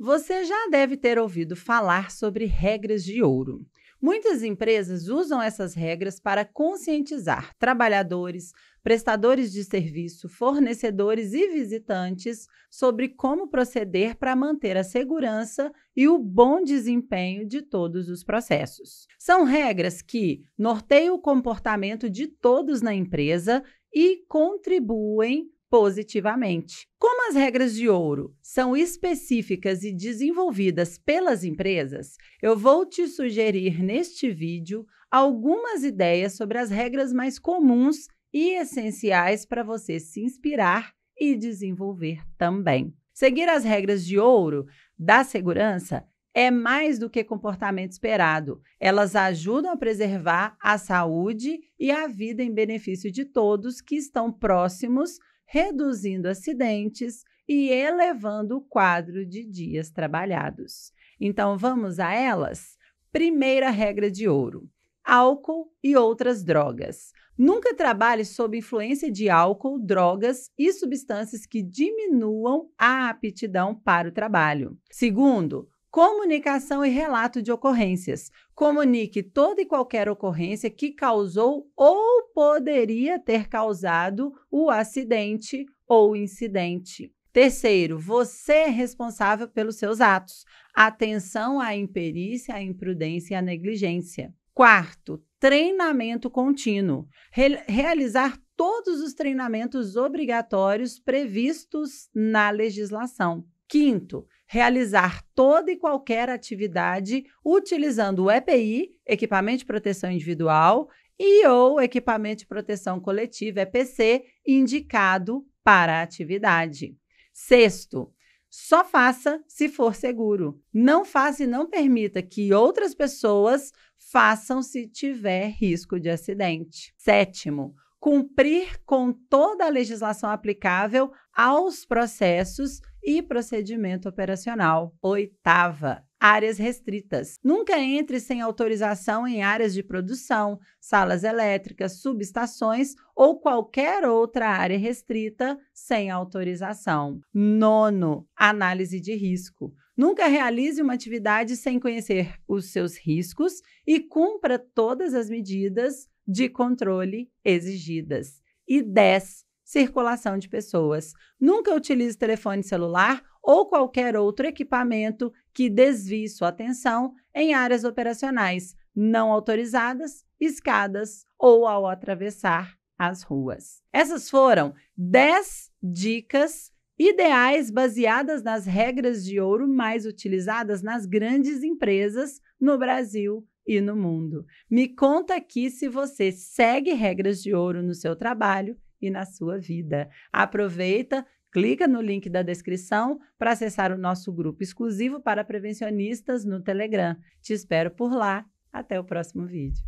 Você já deve ter ouvido falar sobre regras de ouro. Muitas empresas usam essas regras para conscientizar trabalhadores, prestadores de serviço, fornecedores e visitantes sobre como proceder para manter a segurança e o bom desempenho de todos os processos. São regras que norteiam o comportamento de todos na empresa e contribuem positivamente. Como as regras de ouro são específicas e desenvolvidas pelas empresas, eu vou te sugerir neste vídeo algumas ideias sobre as regras mais comuns e essenciais para você se inspirar e desenvolver também. Seguir as regras de ouro da segurança é mais do que comportamento esperado. Elas ajudam a preservar a saúde e a vida em benefício de todos que estão próximos reduzindo acidentes e elevando o quadro de dias trabalhados. Então vamos a elas? Primeira regra de ouro: álcool e outras drogas. Nunca trabalhe sob influência de álcool, drogas e substâncias que diminuam a aptidão para o trabalho. Segundo, Comunicação e relato de ocorrências. Comunique toda e qualquer ocorrência que causou ou poderia ter causado o acidente ou incidente. Terceiro, você é responsável pelos seus atos. Atenção à imperícia, à imprudência e à negligência. Quarto, treinamento contínuo. Re realizar todos os treinamentos obrigatórios previstos na legislação. Quinto, realizar toda e qualquer atividade utilizando o EPI, equipamento de proteção individual, e ou equipamento de proteção coletiva, EPC, indicado para a atividade. Sexto, só faça se for seguro. Não faça e não permita que outras pessoas façam se tiver risco de acidente. Sétimo, cumprir com toda a legislação aplicável aos processos e procedimento operacional. Oitava, áreas restritas. Nunca entre sem autorização em áreas de produção, salas elétricas, subestações ou qualquer outra área restrita sem autorização. Nono, análise de risco. Nunca realize uma atividade sem conhecer os seus riscos e cumpra todas as medidas de controle exigidas. E 10 circulação de pessoas. Nunca utilize telefone celular ou qualquer outro equipamento que desvie sua atenção em áreas operacionais não autorizadas, escadas ou ao atravessar as ruas. Essas foram 10 dicas ideais baseadas nas regras de ouro mais utilizadas nas grandes empresas no Brasil e no mundo. Me conta aqui se você segue regras de ouro no seu trabalho e na sua vida. Aproveita, clica no link da descrição para acessar o nosso grupo exclusivo para prevencionistas no Telegram. Te espero por lá. Até o próximo vídeo.